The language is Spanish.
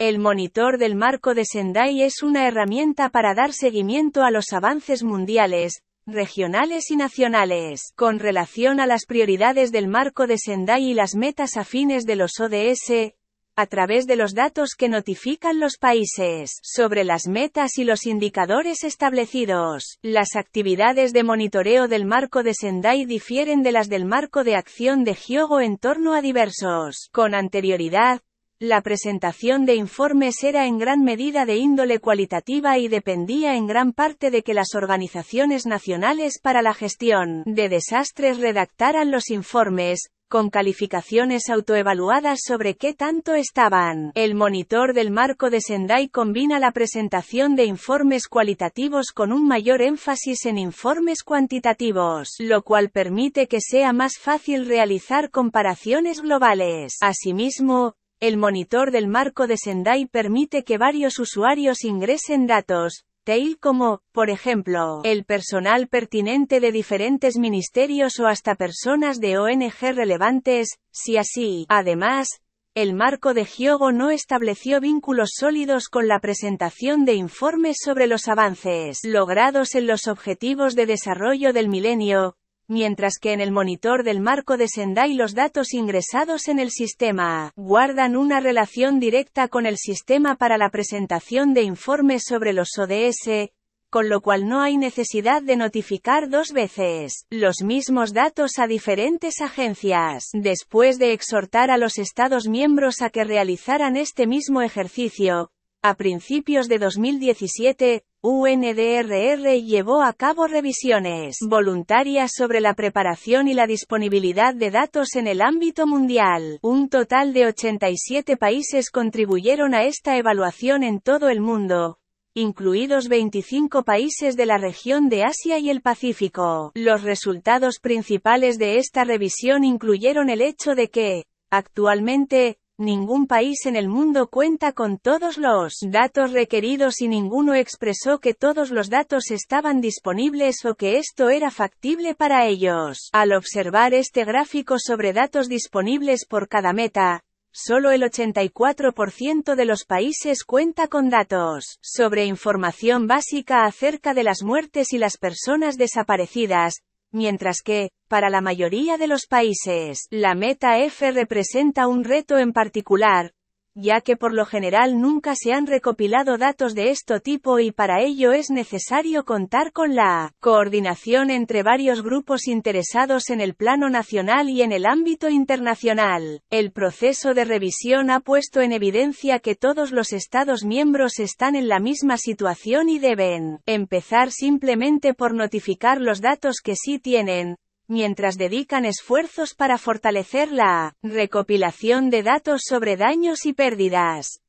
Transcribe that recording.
El monitor del marco de Sendai es una herramienta para dar seguimiento a los avances mundiales, regionales y nacionales, con relación a las prioridades del marco de Sendai y las metas afines de los ODS, a través de los datos que notifican los países sobre las metas y los indicadores establecidos. Las actividades de monitoreo del marco de Sendai difieren de las del marco de acción de Hyogo en torno a diversos, con anterioridad, la presentación de informes era en gran medida de índole cualitativa y dependía en gran parte de que las organizaciones nacionales para la gestión de desastres redactaran los informes, con calificaciones autoevaluadas sobre qué tanto estaban. El monitor del marco de Sendai combina la presentación de informes cualitativos con un mayor énfasis en informes cuantitativos, lo cual permite que sea más fácil realizar comparaciones globales. Asimismo, el monitor del marco de Sendai permite que varios usuarios ingresen datos, tail como, por ejemplo, el personal pertinente de diferentes ministerios o hasta personas de ONG relevantes, si así. Además, el marco de Hyogo no estableció vínculos sólidos con la presentación de informes sobre los avances logrados en los objetivos de desarrollo del milenio, mientras que en el monitor del marco de Sendai los datos ingresados en el sistema guardan una relación directa con el sistema para la presentación de informes sobre los ODS, con lo cual no hay necesidad de notificar dos veces los mismos datos a diferentes agencias. Después de exhortar a los Estados miembros a que realizaran este mismo ejercicio, a principios de 2017, UNDRR llevó a cabo revisiones voluntarias sobre la preparación y la disponibilidad de datos en el ámbito mundial. Un total de 87 países contribuyeron a esta evaluación en todo el mundo, incluidos 25 países de la región de Asia y el Pacífico. Los resultados principales de esta revisión incluyeron el hecho de que, actualmente, Ningún país en el mundo cuenta con todos los datos requeridos y ninguno expresó que todos los datos estaban disponibles o que esto era factible para ellos. Al observar este gráfico sobre datos disponibles por cada meta, solo el 84% de los países cuenta con datos sobre información básica acerca de las muertes y las personas desaparecidas, mientras que, para la mayoría de los países, la meta F representa un reto en particular, ya que por lo general nunca se han recopilado datos de este tipo y para ello es necesario contar con la coordinación entre varios grupos interesados en el plano nacional y en el ámbito internacional. El proceso de revisión ha puesto en evidencia que todos los Estados miembros están en la misma situación y deben empezar simplemente por notificar los datos que sí tienen, mientras dedican esfuerzos para fortalecer la recopilación de datos sobre daños y pérdidas.